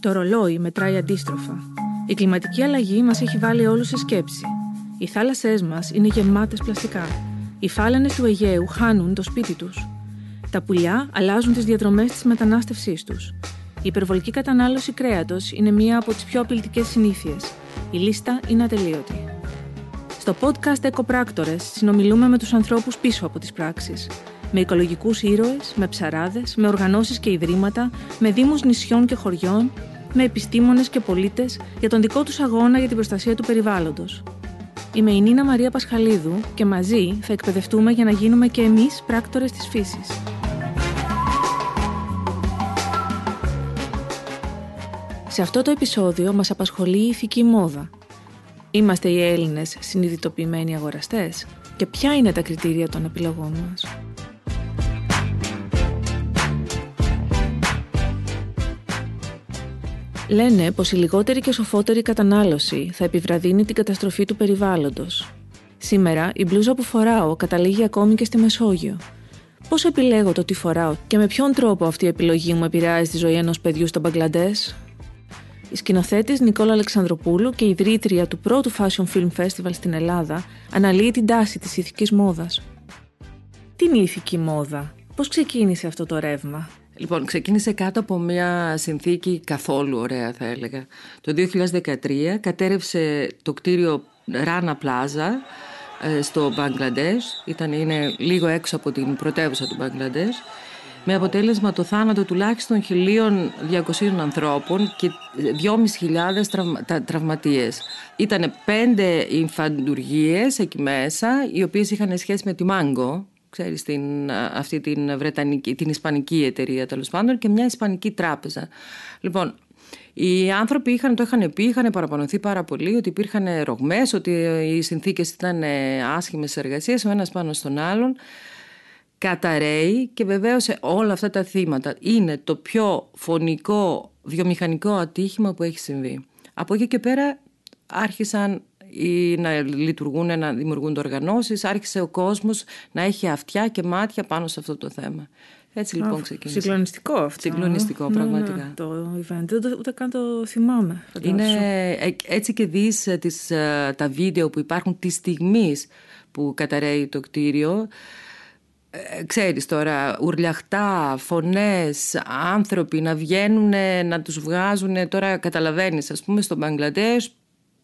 Το ρολόι μετράει αντίστροφα. Η κλιματική αλλαγή μας έχει βάλει όλους σε σκέψη. Οι θάλασσές μας είναι γεμάτες πλαστικά. Οι φάλαινες του Αιγαίου χάνουν το σπίτι τους. Τα πουλιά αλλάζουν τις διαδρομές της μετανάστευσής τους. Η υπερβολική κατανάλωση κρέατος είναι μία από τις πιο απειλητικές συνήθειες. Η λίστα είναι ατελείωτη. Στο podcast Εκοπράκτορε συνομιλούμε με τους ανθρώπους πίσω από τις πράξεις με οικολογικούς ήρωες, με ψαράδες, με οργανώσεις και ιδρύματα, με δήμους νησιών και χωριών, με επιστήμονες και πολίτες για τον δικό τους αγώνα για την προστασία του περιβάλλοντος. Είμαι η Νίνα Μαρία Πασχαλίδου και μαζί θα εκπαιδευτούμε για να γίνουμε και εμείς πράκτορες της φύσης. Σε αυτό το επεισόδιο μας απασχολεί η ηθική μόδα. Είμαστε οι Έλληνες συνειδητοποιημένοι αγοραστές και ποια είναι τα κριτήρια των επιλογών μας. Λένε πως η λιγότερη και σοφότερη κατανάλωση θα επιβραδύνει την καταστροφή του περιβάλλοντος. Σήμερα η μπλούζα που φοράω καταλήγει ακόμη και στη Μεσόγειο. Πώς επιλέγω το τι φοράω και με ποιον τρόπο αυτή η επιλογή μου επηρεάζει τη ζωή ενός παιδιού στο Μπαγκλαντές. Η σκηνοθέτης Νικόλα Αλεξανδροπούλου και η ιδρύτρια του πρώτου Fashion Film Festival στην Ελλάδα αναλύει την τάση της ηθικής μόδας. Τι είναι η ηθική μόδα, πώς ξεκίνησε αυτό το ρεύμα, Λοιπόν, ξεκίνησε κάτω από μια συνθήκη καθόλου ωραία θα έλεγα. Το 2013 κατέρευσε το κτίριο Rana Πλάζα ε, στο Μπαγκλαντές. Ήταν είναι λίγο έξω από την πρωτεύουσα του Μπαγκλαντές με αποτέλεσμα το θάνατο τουλάχιστον 1.200 ανθρώπων και 2.500 τραυματίες. Ήταν πέντε υφαντουργίες εκεί μέσα, οι οποίες είχαν σχέση με τη Μάγκο, ξέρεις, την, αυτή την, Βρετανική, την Ισπανική εταιρεία τέλος πάντων και μια Ισπανική τράπεζα. Λοιπόν, οι άνθρωποι είχαν, το είχαν πει, είχαν παραπονωθεί πάρα πολύ ότι υπήρχαν ρογμές, ότι οι συνθήκες ήταν άσχημες εργασίες ο ένας πάνω στον άλλον. Καταραίει και βεβαίως όλα αυτά τα θύματα είναι το πιο φωνικό βιομηχανικό ατύχημα που έχει συμβεί. Από εκεί και πέρα άρχισαν ή να λειτουργούν, να δημιουργούνται οργανώσεις. Άρχισε ο κόσμος να έχει αυτιά και μάτια πάνω σε αυτό το θέμα. Έτσι λοιπόν ξεκίνησε. Συγκλονιστικό αυτό. Συγκλονιστικό, ναι, ναι, πραγματικά. Ναι, το event. Δεν ούτε καν το θυμάμαι. Ε, έτσι και δεις ε, ε, τα βίντεο που υπάρχουν τη στιγμής που καταραίει το κτίριο. ξέρεις τώρα, ουρλιαχτά, φωνές, άνθρωποι να βγαίνουν, να τους βγάζουν. Τώρα καταλαβαίνεις, ας πούμε, στο Μπαγκλαντές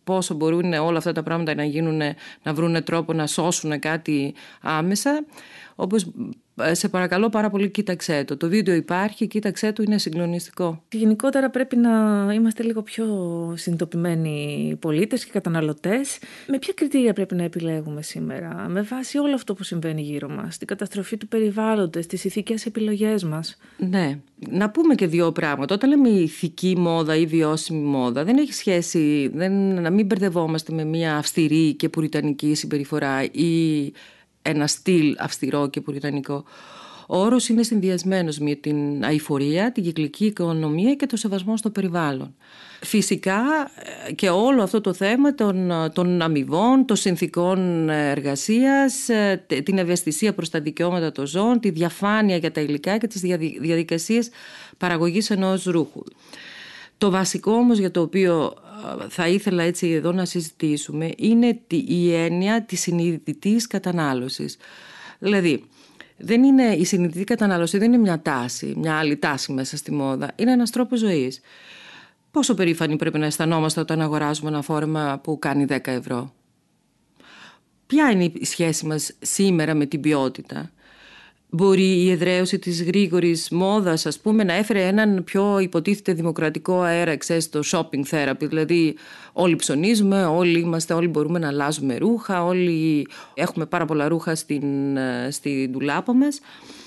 πόσο μπορούν όλα αυτά τα πράγματα να γίνουν, να βρουν τρόπο να σώσουν κάτι άμεσα. Όπως ε, σε παρακαλώ πάρα πολύ κοίταξέ το. Το βίντεο υπάρχει, κοίταξέ το, είναι συγκλονιστικό. Γενικότερα πρέπει να είμαστε λίγο πιο συνειδητοποιημένοι πολίτες και καταναλωτές. Με ποια κριτήρια πρέπει να επιλέγουμε σήμερα, με βάση όλο αυτό που συμβαίνει γύρω μας, την καταστροφή του περιβάλλοντος, τις ηθικές επιλογές μας. Ναι, να πούμε και δύο πράγματα. Όταν λέμε ηθική μόδα ή βιώσιμη μόδα, δεν έχει σχέση, δεν, να μην μπερδευόμαστε με μια αυστηρή και πουριτανική συμπεριφορά ή ένα στυλ αυστηρό και πουριτανικό. Ο όρος είναι συνδυασμένος με την αηφορία, την κυκλική οικονομία και το σεβασμό στο περιβάλλον. Φυσικά ε, και όλο αυτό το θέμα των, ε, των αμοιβών, των συνθήκων ε, εργασίας, την ευαισθησία προς τα δικαιώματα των ζώων, τη διαφάνεια για τα υλικά και τις διαδικασίες παραγωγής ενός ρούχου. Το βασικό όμως για το οποίο θα ήθελα έτσι εδώ να συζητήσουμε είναι η έννοια της συνειδητής κατανάλωσης. Δηλαδή, δεν είναι, η συνειδητή κατανάλωση δεν είναι μια τάση, μια άλλη τάση μέσα στη μόδα. Είναι ένας τρόπος ζωής. Πόσο περήφανοι πρέπει να αισθανόμαστε όταν αγοράζουμε ένα φόρμα που κάνει 10 ευρώ. Ποια είναι η σχέση μας σήμερα με την ποιότητα. Μπορεί η εδραίωση της γρήγορης μόδας, ας πούμε, να έφερε έναν πιο υποτίθεται δημοκρατικό αέρα, ξέρεις, το shopping therapy. Δηλαδή όλοι ψωνίζουμε, όλοι είμαστε, όλοι μπορούμε να αλλάζουμε ρούχα, όλοι έχουμε πάρα πολλά ρούχα στην, ε, στην ντουλάπα μας.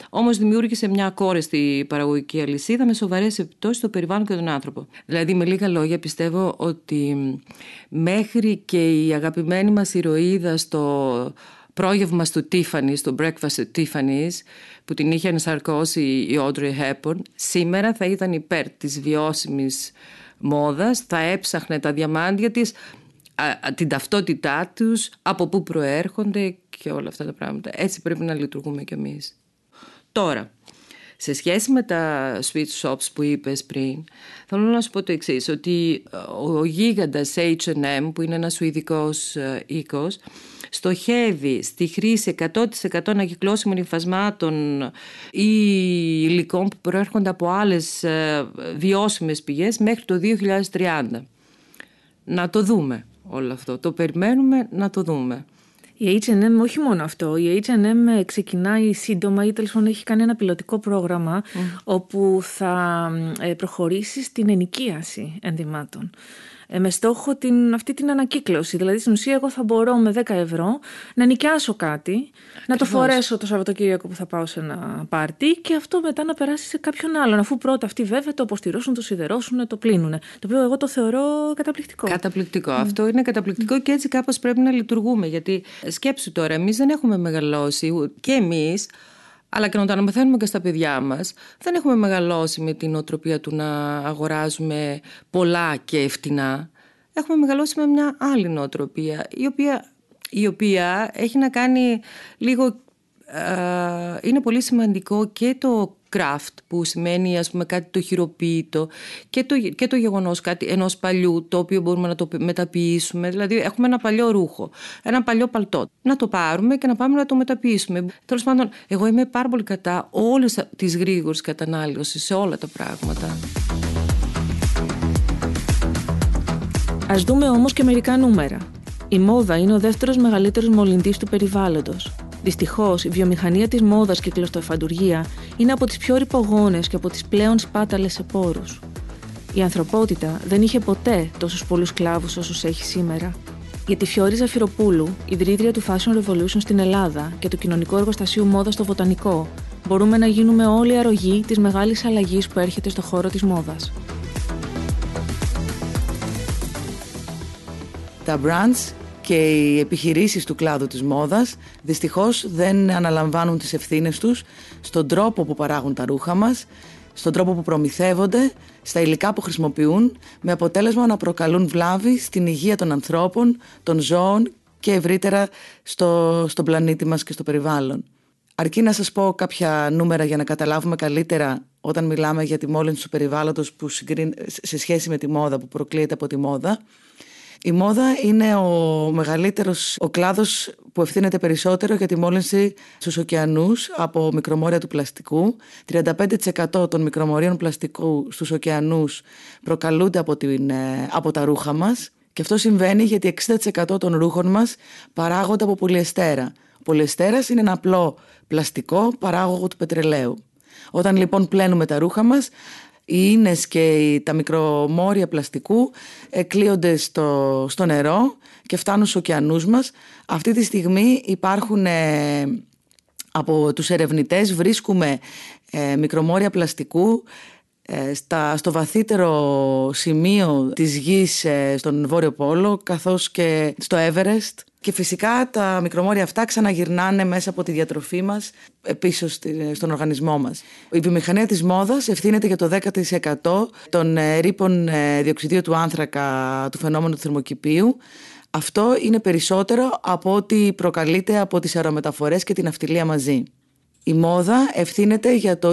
Όμως δημιούργησε μια κόρεστη παραγωγική αλυσίδα με σοβαρές επιπτώσεις στο περιβάλλον και τον άνθρωπο. Δηλαδή, με λίγα λόγια, πιστεύω ότι μέχρι και η αγαπημένη μας ηρωίδα στο πρόγευμα στο Tiffany, στο breakfast του Tiffany's, που την είχε ενσαρκώσει η Audrey Hepburn, σήμερα θα ήταν υπέρ της βιώσιμης μόδας, θα έψαχνε τα διαμάντια της, την ταυτότητά τους, από πού προέρχονται και όλα αυτά τα πράγματα. Έτσι πρέπει να λειτουργούμε κι εμείς. Τώρα, σε σχέση με τα sweet shops που είπες πριν, θέλω να σου πω το εξής ότι ο γίγαντας H&M, που είναι ένας σουηδικός ε, οίκος, στοχεύει στη χρήση 100% ανακυκλώσιμων υφασμάτων ή υλικών που προέρχονται από άλλες ε, βιώσιμες πηγές μέχρι το 2030. Να το δούμε όλο αυτό. Το περιμένουμε να το δούμε. Η H&M όχι μόνο αυτό. Η H&M ξεκινάει σύντομα ή τέλος έχει κάνει ένα πιλωτικό πρόγραμμα όπου θα ε, προχωρήσει στην ενοικίαση ενδυμάτων. Ε, με στόχο αυτή την ανακύκλωση. Δηλαδή, στην ουσία, εγώ θα μπορώ με 10 ευρώ να νοικιάσω κάτι, να το φορέσω το Σαββατοκύριακο που θα πάω σε ένα πάρτι και αυτό μετά να περάσει σε κάποιον άλλον. Αφού πρώτα αυτοί βέβαια το αποστηρώσουν, το σιδερώσουν, το πλύνουν. Το οποίο εγώ το θεωρώ καταπληκτικό. Καταπληκτικό. Αυτό είναι καταπληκτικό και έτσι κάπως πρέπει να λειτουργούμε. Γιατί ε, σκέψου τώρα, εμείς δεν έχουμε μεγαλώσει και εμείς αλλά και να το αναμεθαίνουμε και στα παιδιά μας, Δεν έχουμε μεγαλώσει με την οτροπία του να αγοράζουμε πολλά και φτηνά. Έχουμε μεγαλώσει με μια άλλη νοοτροπία, η οποία, η οποία έχει να κάνει λίγο ε, είναι πολύ σημαντικό και το craft που σημαίνει ας πούμε κάτι το χειροποίητο και το, και το γεγονός κάτι ενός παλιού το οποίο μπορούμε να το μεταποιήσουμε δηλαδή έχουμε ένα παλιό ρούχο, ένα παλιό παλτό να το πάρουμε και να πάμε να το μεταποιήσουμε τέλος πάντων εγώ είμαι πάρα πολύ κατά όλες τις γρήγορες κατανάλωσης σε όλα τα πράγματα Ας δούμε όμως και μερικά νούμερα η μόδα είναι ο δεύτερος μεγαλύτερος μολυντής του περιβάλλοντος Δυστυχώς, η βιομηχανία της μόδας και η κλωστοεφαντουργία είναι από τις πιο ρηπογόνες και από τις πλέον σπάταλες σε πόρους. Η ανθρωπότητα δεν είχε ποτέ τόσους πολλούς κλάβους όσους έχει σήμερα. Για τη Φιόρη Ζαφυροπούλου, ιδρύτρια του Fashion Revolution στην Ελλάδα και του κοινωνικού εργοστασίου μόδας στο Βοτανικό, μπορούμε να γίνουμε όλοι αρρωγοί της μεγάλης αλλαγής που έρχεται στο χώρο της μόδας. Τα brands και οι επιχειρήσεις του κλάδου της μόδας δυστυχώς δεν αναλαμβάνουν τις ευθύνες τους στον τρόπο που παράγουν τα ρούχα μας, στον τρόπο που προμηθεύονται, στα υλικά που χρησιμοποιούν, με αποτέλεσμα να προκαλούν βλάβη στην υγεία των ανθρώπων, των ζώων και ευρύτερα στο, στον πλανήτη μας και στο περιβάλλον. Αρκεί να σας πω κάποια νούμερα για να καταλάβουμε καλύτερα όταν μιλάμε για τη μόλυνση του περιβάλλοντος που σε σχέση με τη μόδα που προκλείεται από τη μόδα. Η μόδα είναι ο μεγαλύτερος, ο κλάδος που ευθύνεται περισσότερο για τη μόλυνση στους ωκεανούς από μικρομόρια του πλαστικού. 35% των μικρομορίων πλαστικού στους ωκεανούς προκαλούνται από, την, ε, από τα ρούχα μας. Και αυτό συμβαίνει γιατί 60% των ρούχων μας παράγονται από πολυεστέρα. Ο είναι ένα απλό πλαστικό παράγωγο του πετρελαίου. Όταν λοιπόν πλένουμε τα ρούχα μας, οι ίνες και τα μικρομόρια πλαστικού εκλείονται στο, στο νερό και φτάνουν στους ωκεανούς μας. Αυτή τη στιγμή υπάρχουν ε, από τους ερευνητές βρίσκουμε ε, μικρομόρια πλαστικού ε, στα, στο βαθύτερο σημείο της γης στον Βόρειο Πόλο καθώς και στο Everest και φυσικά τα μικρομόρια αυτά ξαναγυρνάνε μέσα από τη διατροφή μας πίσω στον οργανισμό μας. Η βιομηχανία της μόδας ευθύνεται για το 10% των ε, ρήπων ε, διοξιδίου του άνθρακα του φαινόμενου του θερμοκηπίου. Αυτό είναι περισσότερο από ό,τι προκαλείται από τις αερομεταφορές και την αυτιλία μαζί. Η μόδα ευθύνεται για το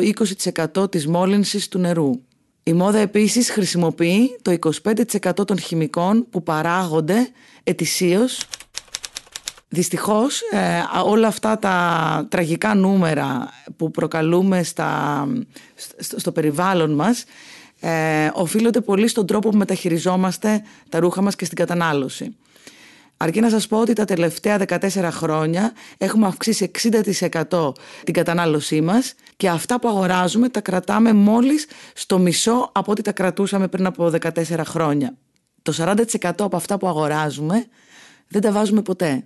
20% της μόλυνσης του νερού. Η μόδα επίσης χρησιμοποιεί το 25% των χημικών που παράγονται ετησίως Δυστυχώς ε, όλα αυτά τα τραγικά νούμερα που προκαλούμε στα, στο περιβάλλον μας ε, οφείλονται πολύ στον τρόπο που μεταχειριζόμαστε τα ρούχα μας και στην κατανάλωση. Αρκεί να σας πω ότι τα τελευταία 14 χρόνια έχουμε αυξήσει 60% την κατανάλωσή μας και αυτά που αγοράζουμε τα κρατάμε μόλις στο μισό από ό,τι τα κρατούσαμε πριν από 14 χρόνια. Το 40% από αυτά που αγοράζουμε δεν τα βάζουμε ποτέ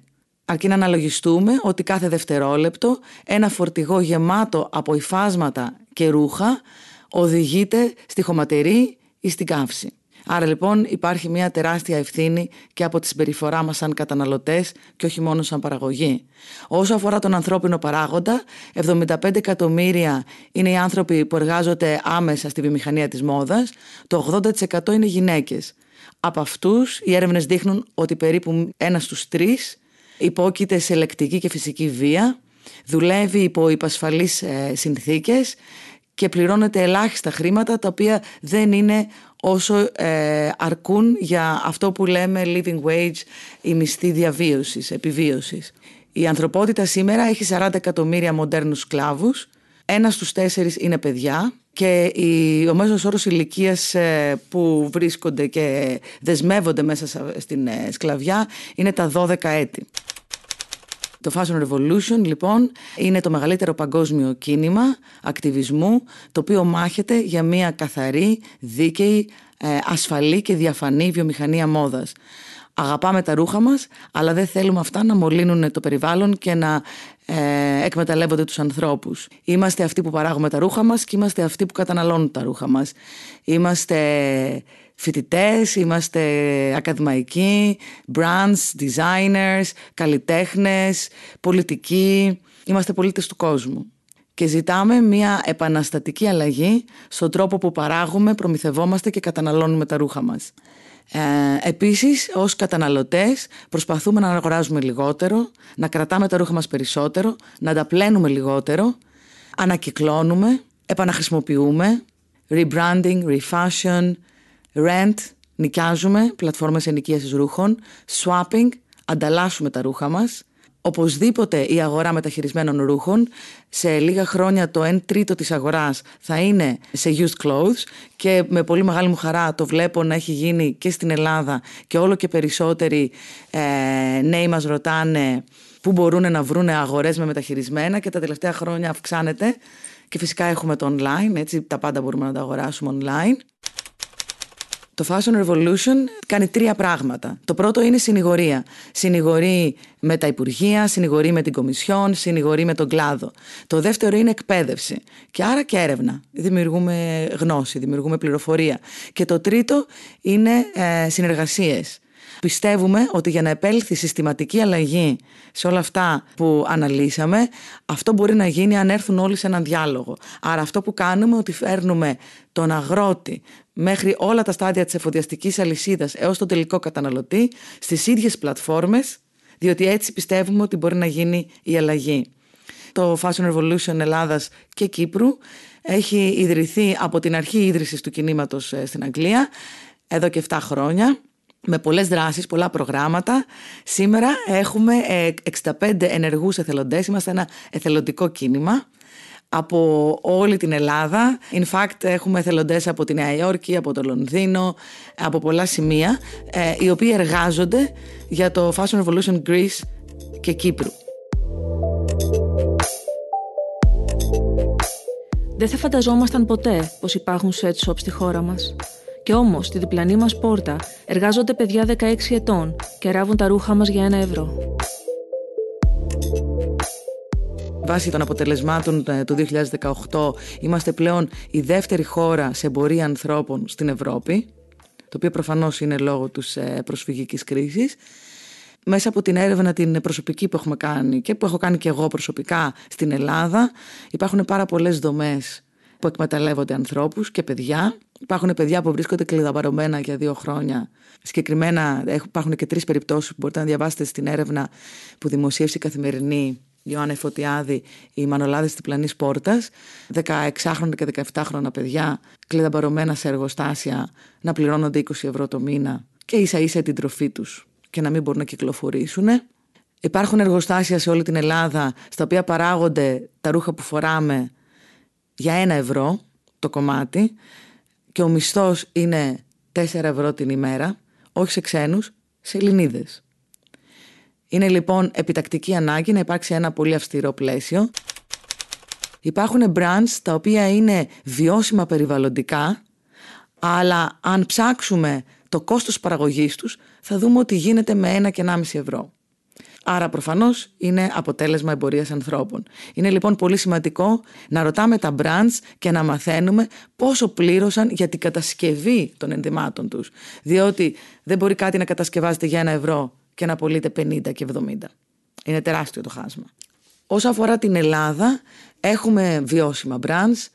αρκεί να αναλογιστούμε ότι κάθε δευτερόλεπτο ένα φορτηγό γεμάτο από υφάσματα και ρούχα οδηγείται στη χωματερή ή στην καύση. Άρα λοιπόν υπάρχει μια τεράστια ευθύνη και από τη συμπεριφορά μας σαν καταναλωτές και όχι μόνο σαν παραγωγή. Όσο αφορά τον ανθρώπινο παράγοντα, 75 εκατομμύρια είναι οι άνθρωποι που εργάζονται άμεσα στη βιομηχανία της μόδας, το 80% είναι γυναίκες. Από αυτούς οι έρευνες δείχνουν ότι περίπου ένας στους τρεις υπόκειται σε λεκτική και φυσική βία, δουλεύει υπό υπασφαλείς ε, συνθήκες και πληρώνεται ελάχιστα χρήματα τα οποία δεν είναι όσο ε, αρκούν για αυτό που λέμε living wage, η μισθή διαβίωσης, επιβίωσης. Η ανθρωπότητα σήμερα έχει 40 εκατομμύρια μοντέρνους σκλάβους, ένας στους τέσσερις είναι παιδιά και ο μέσος όρος ηλικίας ε, που βρίσκονται και δεσμεύονται μέσα στην σκλαβιά είναι τα 12 έτη. Το Fashion Revolution λοιπόν είναι το μεγαλύτερο παγκόσμιο κίνημα ακτιβισμού το οποίο μάχεται για μια καθαρή, δίκαιη, ε, ασφαλή και διαφανή βιομηχανία μόδας. Αγαπάμε τα ρούχα μας, αλλά δεν θέλουμε αυτά να μολύνουν το περιβάλλον και να ε, εκμεταλλεύονται τους ανθρώπους. Είμαστε αυτοί που παράγουμε τα ρούχα μας και είμαστε αυτοί που καταναλώνουν τα ρούχα μας. Είμαστε φοιτητές, είμαστε ακαδημαϊκοί, brands, designers, καλλιτέχνες, πολιτικοί, είμαστε πολίτες του κόσμου. Και ζητάμε μια επαναστατική αλλαγή στον τρόπο που παράγουμε, προμηθευόμαστε και καταναλώνουμε τα ρούχα μας. Ε, επίσης, ως καταναλωτές προσπαθούμε να αγοράζουμε λιγότερο, να κρατάμε τα ρούχα μας περισσότερο, να τα πλένουμε λιγότερο, ανακυκλώνουμε, επαναχρησιμοποιούμε, rebranding, refashion, Rent, νοικιάζουμε πλατφόρμες ενοικίασης ρούχων. Swapping, ανταλλάσσουμε τα ρούχα μας. Οπωσδήποτε η αγορά μεταχειρισμένων ρούχων. Σε λίγα χρόνια το 1 τρίτο της αγοράς θα είναι σε used clothes και με πολύ μεγάλη μου χαρά το βλέπω να έχει γίνει και στην Ελλάδα και όλο και περισσότεροι ε, νέοι μας ρωτάνε πού μπορούν να βρουν αγορές με μεταχειρισμένα και τα τελευταία χρόνια αυξάνεται και φυσικά έχουμε το online, έτσι τα πάντα μπορούμε να τα αγοράσουμε online. Το Fashion Revolution κάνει τρία πράγματα. Το πρώτο είναι συνηγορία. Συνηγορεί με τα Υπουργεία, συνηγορεί με την Κομισιόν, συνηγορεί με τον κλάδο. Το δεύτερο είναι εκπαίδευση. Και άρα και έρευνα. Δημιουργούμε γνώση, δημιουργούμε πληροφορία. Και το τρίτο είναι ε, συνεργασίες. Πιστεύουμε ότι για να επέλθει συστηματική αλλαγή σε όλα αυτά που αναλύσαμε, αυτό μπορεί να γίνει αν έρθουν όλοι σε έναν διάλογο. Άρα αυτό που κάνουμε ότι φέρνουμε τον αγρότη, μέχρι όλα τα στάδια της εφοδιαστικής αλυσίδας έως τον τελικό καταναλωτή στις ίδιες πλατφόρμες, διότι έτσι πιστεύουμε ότι μπορεί να γίνει η αλλαγή. Το Fashion Revolution Ελλάδας και Κύπρου έχει ιδρυθεί από την αρχή ίδρυσης του κινήματος ε, στην Αγγλία εδώ και 7 χρόνια με πολλές δράσεις, πολλά προγράμματα. Σήμερα έχουμε 65 ε, ενεργούς εθελοντές, είμαστε ένα εθελοντικό κίνημα από όλη την Ελλάδα. In fact, έχουμε εθελοντές από τη Νέα Υόρκη, από το Λονδίνο, από πολλά σημεία, ε, οι οποίοι εργάζονται για το Fashion Revolution Greece και Κύπρου. Δεν θα φανταζόμασταν ποτέ πως υπάρχουν sweatshops στη χώρα μας. Και όμως, στη διπλανή μας πόρτα εργάζονται παιδιά 16 ετών και ράβουν τα ρούχα μας για ένα ευρώ βάση των αποτελεσμάτων ε, του 2018 είμαστε πλέον η δεύτερη χώρα σε εμπορία ανθρώπων στην Ευρώπη, το οποίο προφανώς είναι λόγω της ε, προσφυγικής κρίσης. Μέσα από την έρευνα την προσωπική που έχουμε κάνει και που έχω κάνει και εγώ προσωπικά στην Ελλάδα, υπάρχουν πάρα πολλές δομές που εκμεταλλεύονται ανθρώπους και παιδιά. Υπάρχουν παιδιά που βρίσκονται κλειδαπαρωμένα για δύο χρόνια. Συγκεκριμένα υπάρχουν και τρεις περιπτώσεις που μπορείτε να διαβάσετε στην έρευνα που δημοσίευσε η καθημερινή Ιωάννη Φωτιάδη, οι Μανολάδες τη Πλανής Πόρτας, 16χρονα και 17χρονα παιδιά κλειδαμπαρωμένα σε εργοστάσια να πληρώνονται 20 ευρώ το μήνα και ίσα ίσα την τροφή τους και να μην μπορούν να κυκλοφορήσουν. Υπάρχουν εργοστάσια σε όλη την Ελλάδα στα οποία παράγονται τα ρούχα που φοράμε για ένα ευρώ το κομμάτι και ο μισθός είναι 4 ευρώ την ημέρα, όχι σε ξένους, σε Ελληνίδες. Είναι λοιπόν επιτακτική ανάγκη να υπάρξει ένα πολύ αυστηρό πλαίσιο. Υπάρχουν brands τα οποία είναι βιώσιμα περιβαλλοντικά, αλλά αν ψάξουμε το κόστος παραγωγής τους, θα δούμε ότι γίνεται με 1 και 1,5 ευρώ. Άρα προφανώς είναι αποτέλεσμα εμπορίας ανθρώπων. Είναι λοιπόν πολύ σημαντικό να ρωτάμε τα brands και να μαθαίνουμε πόσο πλήρωσαν για την κατασκευή των ενδυμάτων τους. Διότι δεν μπορεί κάτι να κατασκευάζεται για ένα ευρώ και να πωλείται 50 και 70. Είναι τεράστιο το χάσμα. Όσο αφορά την Ελλάδα, έχουμε βιώσιμα brands,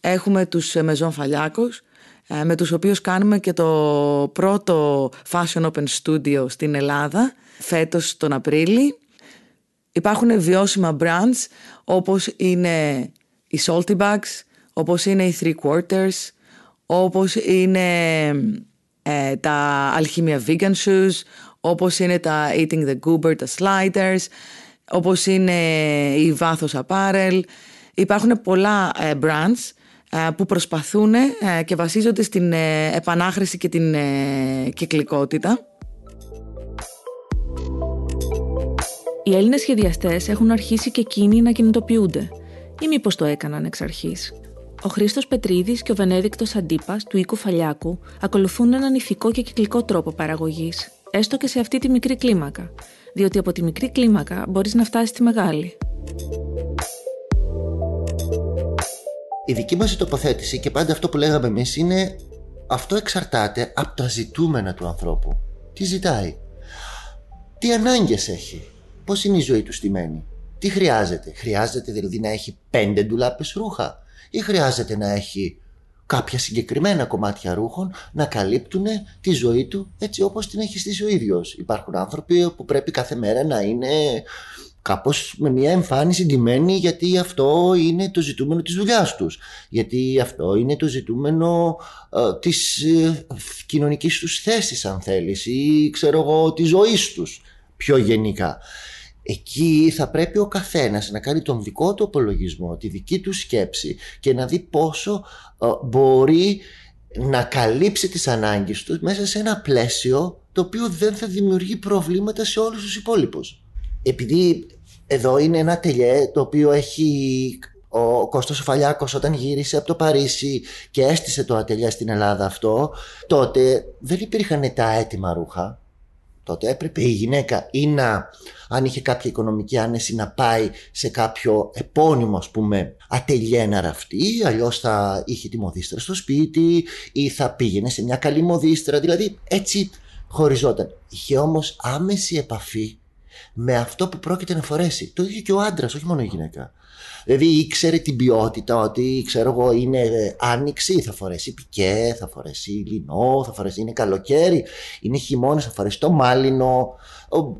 έχουμε τους Μεζόν Φαλιάκος, ε, με τους οποίους κάνουμε και το πρώτο Fashion Open Studio στην Ελλάδα, φέτος τον Απρίλη. Υπάρχουν βιώσιμα brands όπως είναι οι Salty Bags, όπως είναι οι Three Quarters, όπως είναι ε, τα Αλχήμια Vegan Shoes, όπως είναι τα Eating the Goober, τα Sliders, όπως είναι η Βάθος Apparel. Υπάρχουν πολλά ε, brands ε, που προσπαθούν ε, και βασίζονται στην επανάχρηση και την κυκλικότητα. Οι Έλληνες σχεδιαστές έχουν αρχίσει και εκείνοι να κινητοποιούνται. Ή μήπως το έκαναν εξ αρχής. Ο Χρήστος Πετρίδης και ο Βενέδικτος Αντίπας του οίκου Φαλιάκου ακολουθούν έναν ηθικό και κυκλικό τρόπο παραγωγής έστω και σε αυτή τη μικρή κλίμακα, διότι από τη μικρή κλίμακα μπορείς να φτάσεις στη μεγάλη. Η δική μας τοποθέτηση και πάντα αυτό που λέγαμε εμείς είναι αυτό εξαρτάται από τα ζητούμενα του ανθρώπου. Τι ζητάει, τι ανάγκες έχει, πώς είναι η ζωή του στημένη, τι χρειάζεται. Χρειάζεται δηλαδή να έχει πέντε ντουλάπες ρούχα ή χρειάζεται να έχει κάποια συγκεκριμένα κομμάτια ρούχων να καλύπτουν τη ζωή του έτσι όπως την έχει στήσει ο ίδιος. Υπάρχουν άνθρωποι που πρέπει κάθε μέρα να είναι κάπως με μια εμφάνιση ντυμένη γιατί αυτό είναι το ζητούμενο της δουλειάς τους. Γιατί αυτό είναι το ζητούμενο ε, της ε, κοινωνικής τους θέσης αν θέλεις ή ξέρω εγώ της ζωής τους πιο γενικά. Εκεί θα πρέπει ο καθένας να κάνει τον δικό του απολογισμό, τη δική του σκέψη και να δει πόσο ε, μπορεί να καλύψει τις ανάγκες του μέσα σε ένα πλαίσιο το οποίο δεν θα δημιουργεί προβλήματα σε όλους τους υπόλοιπους. Επειδή εδώ είναι ένα τελιέ το οποίο έχει ο Κώστας Φαλιάκος όταν γύρισε από το Παρίσι και έστησε το ατελιά στην Ελλάδα αυτό, τότε δεν υπήρχαν τα έτοιμα ρούχα τότε έπρεπε η γυναίκα ή να, αν είχε κάποια οικονομική άνεση, να πάει σε κάποιο επώνυμο, ας πούμε, ατελιέ να ραφτεί, αλλιώς θα είχε τη μοδίστρα στο σπίτι ή θα πήγαινε σε μια καλή μοδίστρα, δηλαδή έτσι χωριζόταν. Είχε όμως άμεση επαφή με αυτό που πρόκειται να φορέσει. Το είχε και ο άντρας, όχι μόνο η γυναίκα. Δηλαδή ήξερε την ποιότητα ότι ξέρω εγώ είναι ε, άνοιξη, θα φορέσει πικέ, θα φορέσει λινό, θα φορέσει είναι καλοκαίρι, είναι χειμώνα, θα φορέσει το μάλινο,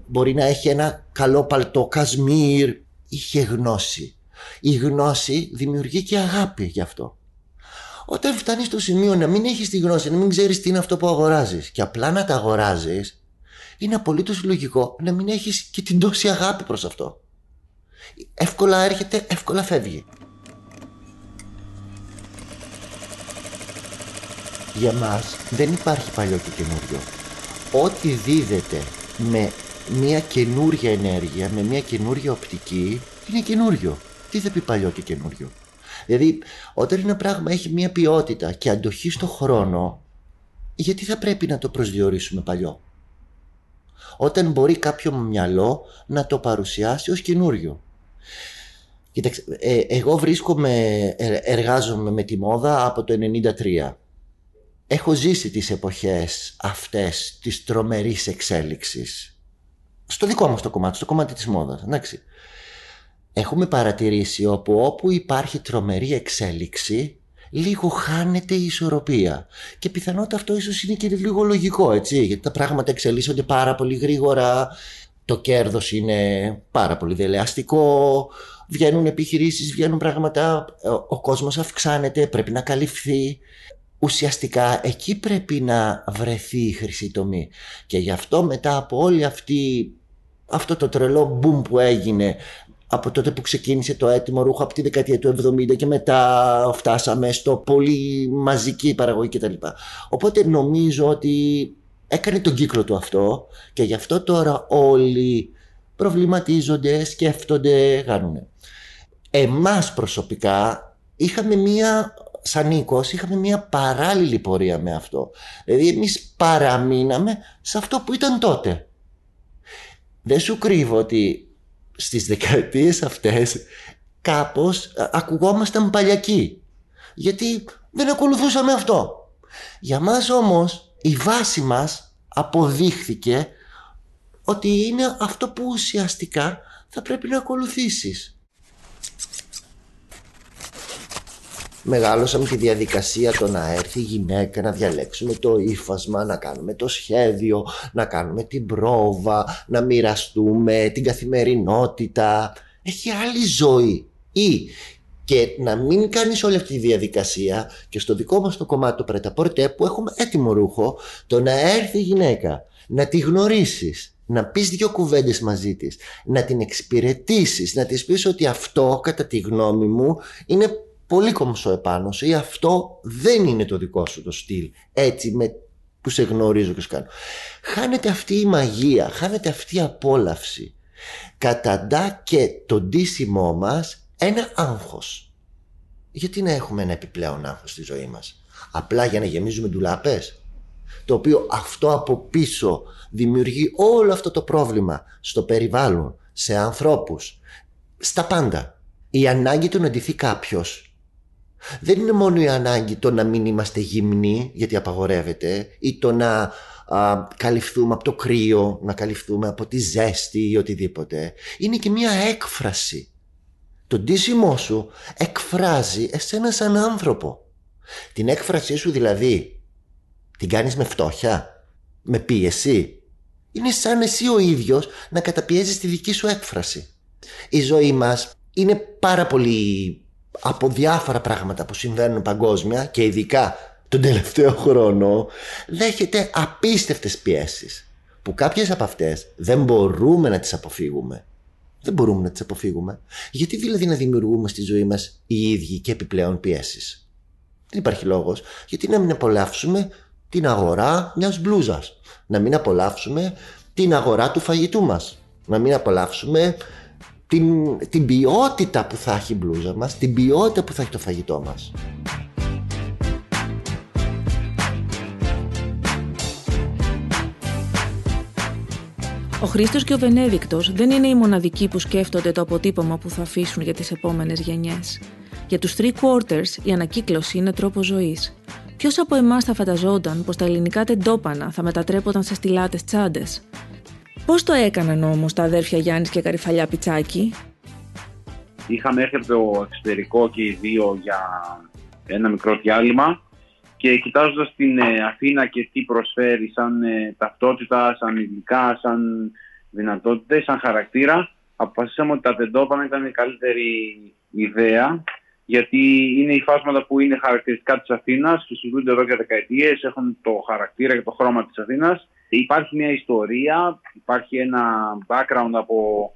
μπορεί να έχει ένα καλό παλτό κασμίρ. Είχε γνώση. Η γνώση δημιουργεί και αγάπη γι' αυτό. Όταν φτάνεις στο σημείο να μην έχεις τη γνώση, να μην ξέρεις τι είναι αυτό που αγοράζεις και απλά να τα αγοράζεις, είναι απολύτως λογικό να μην έχεις και την τόση αγάπη προς αυτό. Εύκολα έρχεται, εύκολα φεύγει. Για μας δεν υπάρχει παλιό και καινούριο. Ό,τι δίδεται με μια καινούρια ενέργεια, με μια καινούρια οπτική, είναι καινούριο. Τι θα πει παλιό και καινούριο. Δηλαδή, όταν ένα πράγμα έχει μια ποιότητα και αντοχή στο χρόνο, γιατί θα πρέπει να το προσδιορίσουμε παλιό. Όταν μπορεί κάποιο μυαλό να το παρουσιάσει ως καινούριο. Κοίταξε, ε, εγώ βρίσκομαι, ε, εργάζομαι με τη μόδα από το 1993 Έχω ζήσει τις εποχές αυτές της τρομερής εξέλιξης. Στο δικό μας το κομμάτι, στο κομμάτι της μόδας, εντάξει. Έχουμε παρατηρήσει όπου όπου υπάρχει τρομερή εξέλιξη, λίγο χάνεται η ισορροπία. Και πιθανότατα αυτό ίσως είναι και λίγο λογικό, έτσι, γιατί τα πράγματα εξελίσσονται πάρα πολύ γρήγορα, το κέρδος είναι πάρα πολύ δελεαστικό, βγαίνουν επιχειρήσεις, βγαίνουν πράγματα, ο κόσμος αυξάνεται, πρέπει να καλυφθεί. Ουσιαστικά εκεί πρέπει να βρεθεί η χρυσή τομή. Και γι' αυτό μετά από όλη αυτή, αυτό το τρελό μπούμ που έγινε από τότε που ξεκίνησε το έτοιμο ρούχο από τη δεκαετία του 70 και μετά φτάσαμε στο πολύ μαζική παραγωγή κτλ. Οπότε νομίζω ότι έκανε τον κύκλο του αυτό και γι' αυτό τώρα όλοι προβληματίζονται, σκέφτονται, κάνουν. Εμάς προσωπικά είχαμε μία, σαν οίκος, είχαμε μία παράλληλη πορεία με αυτό. Δηλαδή εμείς παραμείναμε σε αυτό που ήταν τότε. Δεν σου κρύβω ότι στις δεκαετίες αυτές κάπως ε, ακουγόμασταν παλιακοί. Γιατί δεν ακολουθούσαμε αυτό. Για μας όμως η βάση μας αποδείχθηκε ότι είναι αυτό που ουσιαστικά θα πρέπει να ακολουθήσεις. Μεγάλωσαμε τη διαδικασία το να έρθει η γυναίκα, να διαλέξουμε το ύφασμα, να κάνουμε το σχέδιο, να κάνουμε την πρόβα, να μοιραστούμε την καθημερινότητα. Έχει άλλη ζωή. Ή και να μην κάνεις όλη αυτή τη διαδικασία και στο δικό μας το κομμάτι το πρεταπόρτε που έχουμε έτοιμο ρούχο, το να έρθει η γυναίκα, να τη γνωρίσεις, να πεις δύο κουβέντες μαζί της, να την εξυπηρετήσεις, να της πεις ότι αυτό, κατά τη γνώμη μου, είναι πολύ κομψό επάνω σου ή αυτό δεν είναι το δικό σου το στυλ. Έτσι, με που σε γνωρίζω και σου κάνω. Χάνεται αυτή η μαγεία, χάνεται αυτή η απόλαυση. Καταντά και το ντύσιμό μας ένα άγχος. Γιατί να έχουμε ένα επιπλέον άγχος στη ζωή μας. Απλά για να γεμίζουμε ντουλάπες. Το οποίο αυτό από πίσω δημιουργεί όλο αυτό το πρόβλημα στο περιβάλλον, σε ανθρώπους, στα πάντα. Η ανάγκη του να ντυθεί κάποιος. Δεν είναι μόνο η ανάγκη το να μην είμαστε γυμνοί, γιατί απαγορεύεται, ή το να α, καλυφθούμε από το κρύο, να καλυφθούμε από τη ζέστη ή οτιδήποτε. Είναι και μια έκφραση το ντύσιμό σου εκφράζει εσένα σαν άνθρωπο. Την έκφρασή σου δηλαδή την κάνεις με φτώχεια, με πίεση. Είναι σαν εσύ ο ίδιος να καταπιέζεις τη δική σου έκφραση. Η ζωή μας είναι πάρα πολύ από διάφορα πράγματα που συμβαίνουν παγκόσμια και ειδικά τον τελευταίο χρόνο δέχεται απίστευτες πιέσεις που κάποιες από αυτές δεν μπορούμε να τις αποφύγουμε δεν μπορούμε να τις αποφύγουμε. Γιατί δηλαδή να δημιουργούμε στη ζωή μας οι ίδιοι και επιπλέον πιέσεις. Δεν υπάρχει λόγος. Γιατί να μην απολαύσουμε την αγορά μιας μπλούζας. Να μην απολαύσουμε την αγορά του φαγητού μας. Να μην απολαύσουμε την, την ποιότητα που θα έχει η μπλούζα μας, την ποιότητα που θα έχει το φαγητό μας. Ο Χρήστος και ο Βενέδικτος δεν είναι οι μοναδικοί που σκέφτονται το αποτύπωμα που θα αφήσουν για τις επόμενες γενιές. Για τους Three Quarters η ανακύκλωση είναι τρόπο ζωής. Ποιος από εμάς θα φανταζόταν πως τα ελληνικά τεντόπανα θα μετατρέπονταν σε στιλάτε τσάντες. Πώς το έκαναν όμως τα αδέρφια Γιάννης και Καρυφαλιά Πιτσάκη. Είχαμε έρθει από το εξωτερικό και οι δύο για ένα μικρό διάλειμμα και κοιτάζοντας την ε, Αθήνα και τι προσφέρει σαν ε, ταυτότητα, σαν υλικά, σαν δυνατότητες, σαν χαρακτήρα, αποφασίσαμε ότι τα τεντόπανα ήταν η καλύτερη ιδέα γιατί είναι υφάσματα που είναι χαρακτηριστικά της Αθήνας, χρησιμοποιούνται εδώ και δεκαετίες, έχουν το χαρακτήρα και το χρώμα της Αθήνας. Υπάρχει μια ιστορία, υπάρχει ένα background από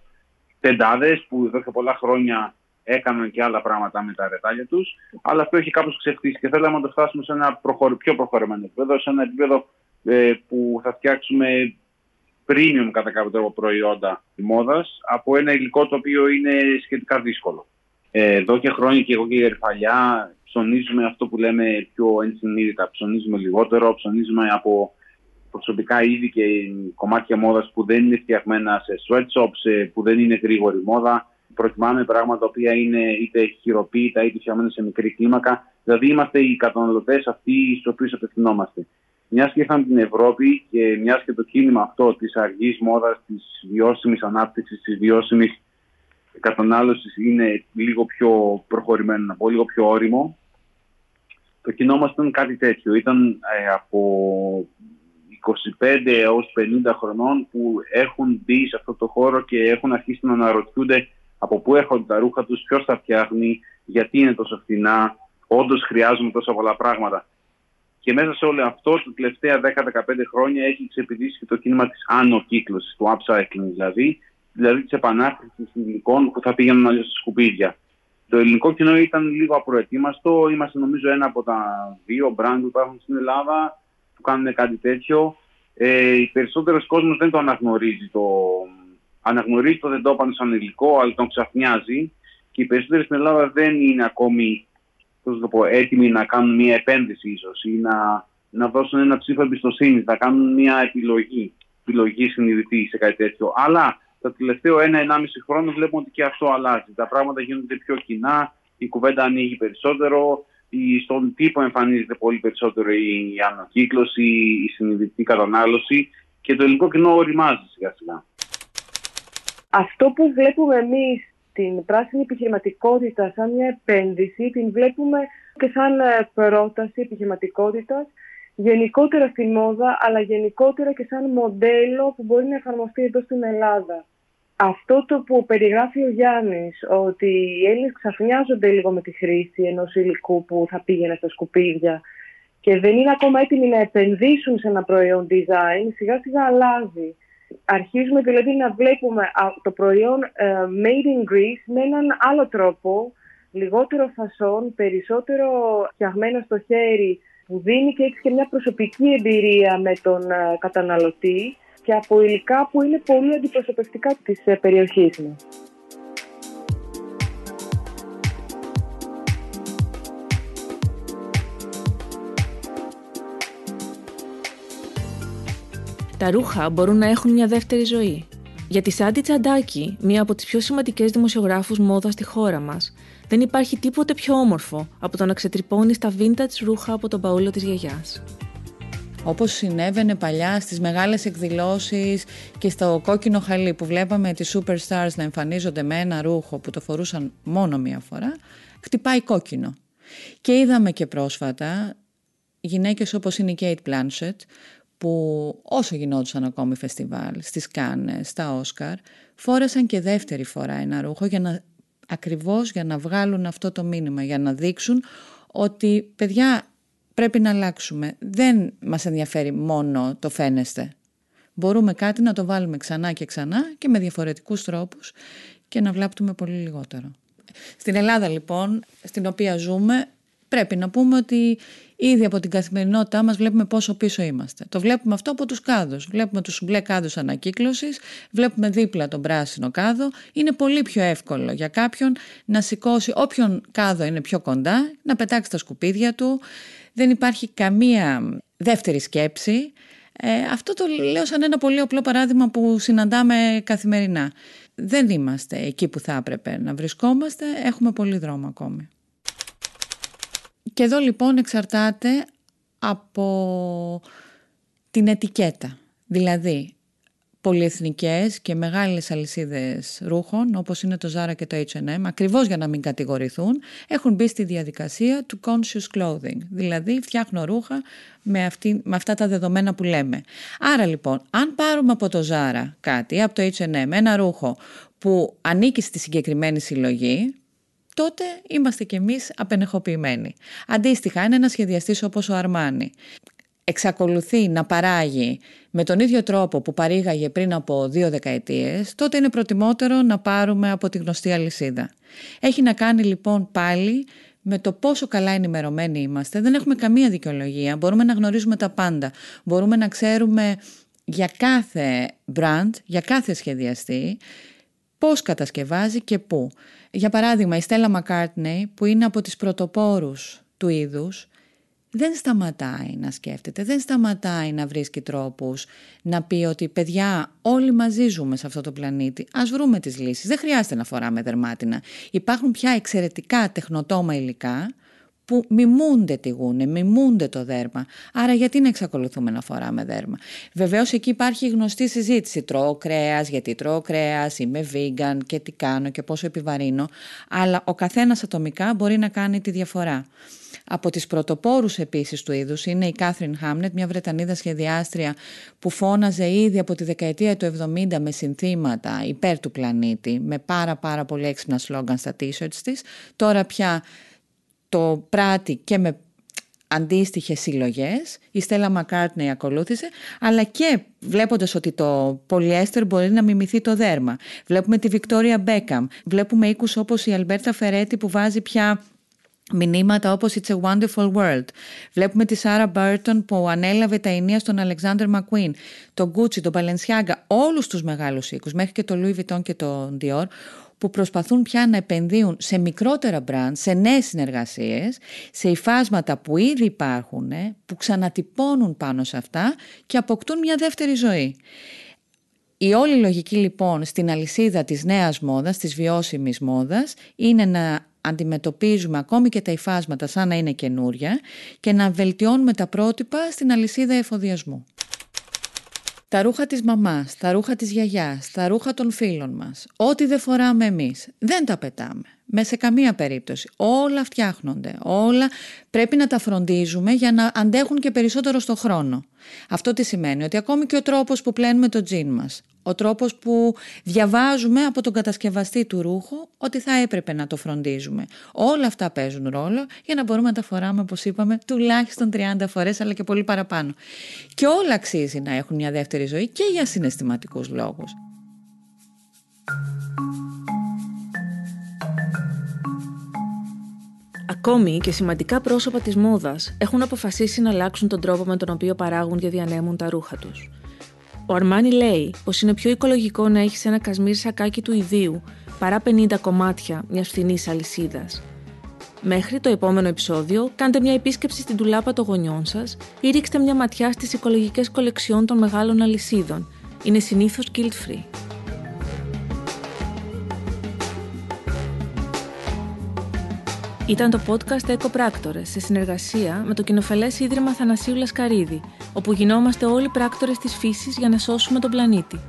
τεντάδες που εδώ και πολλά χρόνια έκαναν και άλλα πράγματα με τα ρετάλια τους. Αλλά αυτό έχει κάπως ξεφτύσει και θέλαμε να το φτάσουμε σε ένα προχωρη, πιο προχωρημένο επίπεδο, σε ένα επίπεδο ε, που θα φτιάξουμε premium κατά κάποιο τρόπο προϊόντα τη μόδας από ένα υλικό το οποίο είναι σχετικά δύσκολο. Ε, εδώ και χρόνια και εγώ και η Ερφαλιά ψωνίζουμε αυτό που λέμε πιο ενσυνείδητα. Ψωνίζουμε λιγότερο, ψωνίζουμε από προσωπικά είδη και κομμάτια μόδας που δεν είναι φτιαγμένα σε sweatshops, ε, που δεν είναι γρήγορη μόδα προτιμάμε πράγματα τα οποία είναι είτε χειροποίητα είτε φτιαγμένα σε μικρή κλίμακα. Δηλαδή είμαστε οι καταναλωτές αυτοί στους οποίους απευθυνόμαστε. Μιας και είχαμε την Ευρώπη και μιας και το κίνημα αυτό της αργής μόδας, της βιώσιμης ανάπτυξης, της βιώσιμης κατανάλωσης είναι λίγο πιο προχωρημένο, να πω, λίγο πιο όριμο. Το κοινό μας ήταν κάτι τέτοιο. Ήταν ε, από 25 έως 50 χρονών που έχουν μπει σε αυτό το χώρο και έχουν αρχίσει να αναρωτιούνται από πού έρχονται τα ρούχα τους, ποιος τα φτιάχνει, γιατί είναι τόσο φθηνά, όντως χρειάζονται τόσα πολλά πράγματα. Και μέσα σε όλο αυτό, τα τελευταία 10-15 χρόνια έχει ξεπηδήσει και το κίνημα της άνω του upcycling δηλαδή, δηλαδή της των υλικών που θα πήγαιναν αλλιώς στα σκουπίδια. Το ελληνικό κοινό ήταν λίγο απροετοίμαστο. Είμαστε νομίζω ένα από τα δύο μπραντ που υπάρχουν στην Ελλάδα που κάνουν κάτι τέτοιο. Ε, οι περισσότερε κόσμος δεν το αναγνωρίζει το, αναγνωρίζει το δεντόπανο σαν υλικό, αλλά τον ξαφνιάζει και οι περισσότεροι στην Ελλάδα δεν είναι ακόμη πω, έτοιμοι να κάνουν μια επένδυση τέτοιο. Αλλά το τελευταίο ένα-νά, χρόνο βλέπω ότι και αυτό αλλάζει. Τα πράγματα γίνονται πιο κοινά, ή να, να δώσουν ένα ψήφο εμπιστοσύνη, να κάνουν μια επιλογή, επιλογή συνειδητή σε κάτι τέτοιο. Αλλά το τελευταίο ένα-ενάμιση χρόνο βλέπουμε ότι και αυτό αλλάζει. Τα πράγματα γίνονται πιο κοινά, η κουβέντα ανοίγει περισσότερο, η, στον τύπο εμφανίζεται πολύ περισσότερο η ανακύκλωση, η συνειδητή κατανάλωση και το ελληνικό κοινό οριμάζει σιγά σιγά. Αυτό που βλέπουμε εμείς την πράσινη επιχειρηματικότητα σαν μια επένδυση την βλέπουμε και σαν ε, πρόταση επιχειρηματικότητας γενικότερα στη μόδα αλλά γενικότερα και σαν μοντέλο που μπορεί να εφαρμοστεί εδώ στην Ελλάδα. Αυτό το που περιγράφει ο Γιάννης ότι οι Έλληνες ξαφνιάζονται λίγο με τη χρήση ενός υλικού που θα πήγαινε στα σκουπίδια και δεν είναι ακόμα έτοιμοι να επενδύσουν σε ένα προϊόν design σιγά σιγά αλλάζει αρχίζουμε δηλαδή να βλέπουμε το προϊόν ε, made in Greece με έναν άλλο τρόπο, λιγότερο φασόν, περισσότερο φτιαγμένο στο χέρι, που δίνει και έτσι και μια προσωπική εμπειρία με τον ε, καταναλωτή και από υλικά που είναι πολύ αντιπροσωπευτικά της ε, περιοχής μας. τα ρούχα μπορούν να έχουν μια δεύτερη ζωή. Για τη Σάντι Τσαντάκη, μία από τις πιο σημαντικές δημοσιογράφους μόδας στη χώρα μας, δεν υπάρχει τίποτε πιο όμορφο από το να ξετρυπώνεις τα vintage ρούχα από τον παούλο της γιαγιάς. Όπως συνέβαινε παλιά στις μεγάλες εκδηλώσεις και στο κόκκινο χαλί που βλέπαμε τις superstars να εμφανίζονται με ένα ρούχο που το φορούσαν μόνο μία φορά, χτυπάει κόκκινο. Και είδαμε και πρόσφατα γυναίκες όπως είναι η Kate Blanchett που όσο γινόντουσαν ακόμη φεστιβάλ, στις κάνες στα Όσκαρ, φόρεσαν και δεύτερη φορά ένα ρούχο για να, ακριβώς για να βγάλουν αυτό το μήνυμα, για να δείξουν ότι παιδιά πρέπει να αλλάξουμε. Δεν μας ενδιαφέρει μόνο το φαίνεστε. Μπορούμε κάτι να το βάλουμε ξανά και ξανά και με διαφορετικούς τρόπους και να βλάπτουμε πολύ λιγότερο. Στην Ελλάδα λοιπόν, στην οποία ζούμε, πρέπει να πούμε ότι Ήδη από την καθημερινότητά μας βλέπουμε πόσο πίσω είμαστε. Το βλέπουμε αυτό από τους κάδους. Βλέπουμε τους μπλε κάδους ανακύκλωσης, βλέπουμε δίπλα τον πράσινο κάδο. Είναι πολύ πιο εύκολο για κάποιον να σηκώσει όποιον κάδο είναι πιο κοντά, να πετάξει τα σκουπίδια του. Δεν υπάρχει καμία δεύτερη σκέψη. Ε, αυτό το λέω σαν ένα πολύ απλό παράδειγμα που συναντάμε καθημερινά. Δεν είμαστε εκεί που θα έπρεπε να βρισκόμαστε. Έχουμε πολύ δρόμο ακόμη. Και εδώ λοιπόν εξαρτάται από την ετικέτα. Δηλαδή, πολυεθνικές και μεγάλες αλυσίδες ρούχων, όπως είναι το Zara και το H&M, ακριβώς για να μην κατηγορηθούν, έχουν μπει στη διαδικασία του conscious clothing. Δηλαδή, φτιάχνω ρούχα με, με αυτά τα δεδομένα που λέμε. Άρα λοιπόν, αν πάρουμε από το Zara κάτι, από το H&M, ένα ρούχο που ανήκει στη συγκεκριμένη συλλογή, τότε είμαστε κι εμείς απενεχοποιημένοι. Αντίστοιχα, αν ένας σχεδιαστής όπως ο Αρμάνι εξακολουθεί να παράγει με τον ίδιο τρόπο που παρήγαγε πριν από δύο δεκαετίες, τότε είναι προτιμότερο να πάρουμε από τη γνωστή αλυσίδα. Έχει να κάνει λοιπόν πάλι με το πόσο καλά ενημερωμένοι είμαστε. Δεν έχουμε καμία δικαιολογία. Μπορούμε να γνωρίζουμε τα πάντα. Μπορούμε να ξέρουμε για κάθε brand, για κάθε σχεδιαστή, πώς κατασκευάζει και πού. Για παράδειγμα, η Στέλλα Μακάρτνεϊ, που είναι από τις πρωτοπόρους του είδους, δεν σταματάει να σκέφτεται, δεν σταματάει να βρίσκει τρόπους να πει ότι παιδιά όλοι μαζί ζούμε σε αυτό το πλανήτη, ας βρούμε τις λύσεις, δεν χρειάζεται να φοράμε δερμάτινα. Υπάρχουν πια εξαιρετικά τεχνοτόμα υλικά που μιμούνται τη γούνε, μιμούνται το δέρμα. Άρα γιατί να εξακολουθούμε να φοράμε δέρμα. Βεβαίως εκεί υπάρχει γνωστή συζήτηση. Τρώω κρέας, γιατί τρώω κρέας, είμαι vegan και τι κάνω και πόσο επιβαρύνω. Αλλά ο καθένας ατομικά μπορεί να κάνει τη διαφορά. Από τις πρωτοπόρους επίσης του είδους είναι η Κάθριν Χάμνετ, μια Βρετανίδα σχεδιάστρια που φώναζε ήδη από τη δεκαετία του 70 με συνθήματα υπέρ του πλανήτη, με πάρα πάρα πολύ έξυπνα σλόγγαν στα t-shirts της. Τώρα πια το πράτη και με αντίστοιχες συλλογές. Η Στέλλα Μακάρτνεϊ ακολούθησε, αλλά και βλέποντας ότι το πολυέστερ μπορεί να μιμηθεί το δέρμα. Βλέπουμε τη Βικτόρια Μπέκαμ, βλέπουμε οίκους όπως η Αλμπέρτα Φερέτη που βάζει πια μηνύματα όπως It's a Wonderful World. Βλέπουμε τη Σάρα Μπέρτον που ανέλαβε τα ενία στον Αλεξάνδρ Μακουίν, τον Κούτσι, τον Παλενσιάγκα, όλους τους μεγάλους οίκους, μέχρι και το Louis Vuitton και τον Dior, που προσπαθούν πια να επενδύουν σε μικρότερα μπραντ, σε νέες συνεργασίες, σε υφάσματα που ήδη υπάρχουν, ε, που ξανατυπώνουν πάνω σε αυτά και αποκτούν μια δεύτερη ζωή. Η όλη λογική λοιπόν στην αλυσίδα της νέας μόδας, της βιώσιμης μόδας, είναι να αντιμετωπίζουμε ακόμη και τα υφάσματα σαν να είναι καινούρια και να βελτιώνουμε τα πρότυπα στην αλυσίδα εφοδιασμού τα ρούχα της μαμάς, τα ρούχα της γιαγιάς, τα ρούχα των φίλων μας, ό,τι δεν φοράμε εμείς, δεν τα πετάμε μέσα σε καμία περίπτωση. Όλα φτιάχνονται, όλα πρέπει να τα φροντίζουμε για να αντέχουν και περισσότερο στο χρόνο. Αυτό τι σημαίνει, ότι ακόμη και ο τρόπος που πλένουμε το τζιν μας, ο τρόπος που διαβάζουμε από τον κατασκευαστή του ρούχου ότι θα έπρεπε να το φροντίζουμε. Όλα αυτά παίζουν ρόλο για να μπορούμε να τα φοράμε, όπως είπαμε, τουλάχιστον 30 φορές, αλλά και πολύ παραπάνω. Και όλα αξίζει να έχουν μια δεύτερη ζωή και για συναισθηματικούς λόγους. Ακόμη και σημαντικά πρόσωπα της μόδας έχουν αποφασίσει να αλλάξουν τον τρόπο με τον οποίο παράγουν και διανέμουν τα ρούχα τους. Ο Αρμάνι λέει πως είναι πιο οικολογικό να έχεις ένα κασμίρι σακάκι του ιδίου παρά 50 κομμάτια μιας φθηνής αλυσίδας. Μέχρι το επόμενο επεισόδιο, κάντε μια επίσκεψη στην τουλάπα των γονιών σας ή ρίξτε μια ματιά στις οικολογικές κολεξιών των μεγάλων αλυσίδων. Είναι συνήθως guilt free. Ήταν το podcast Εκοπράκτορες σε συνεργασία με το κοινοφελές Ίδρυμα Θανασίου Λασκαρίδη, όπου γινόμαστε όλοι πράκτορες της φύσης για να σώσουμε τον πλανήτη.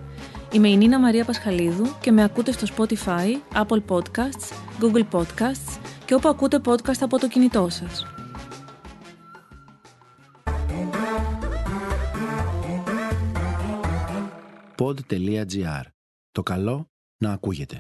Είμαι η Νίνα Μαρία Πασχαλίδου και με ακούτε στο Spotify, Apple Podcasts, Google Podcasts και όπου ακούτε podcast από το κινητό σας. Το καλό να ακούγεται.